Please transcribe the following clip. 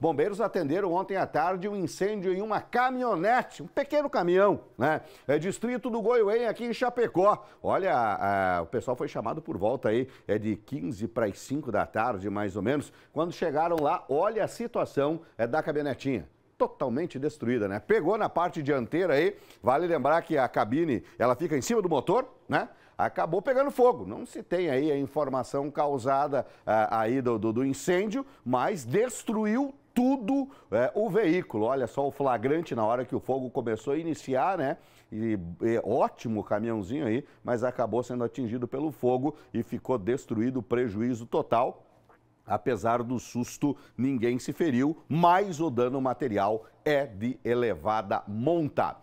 Bombeiros atenderam ontem à tarde um incêndio em uma caminhonete, um pequeno caminhão, né? É distrito do Goiuém, aqui em Chapecó. Olha, o pessoal foi chamado por volta aí é de 15 para as 5 da tarde, mais ou menos. Quando chegaram lá, olha a situação é, da caminhonetinha totalmente destruída, né? Pegou na parte dianteira aí, vale lembrar que a cabine, ela fica em cima do motor, né? Acabou pegando fogo. Não se tem aí a informação causada ah, aí do, do, do incêndio, mas destruiu tudo é, o veículo. Olha só o flagrante na hora que o fogo começou a iniciar, né? E, e ótimo caminhãozinho aí, mas acabou sendo atingido pelo fogo e ficou destruído, prejuízo total. Apesar do susto, ninguém se feriu, mas o dano material é de elevada monta.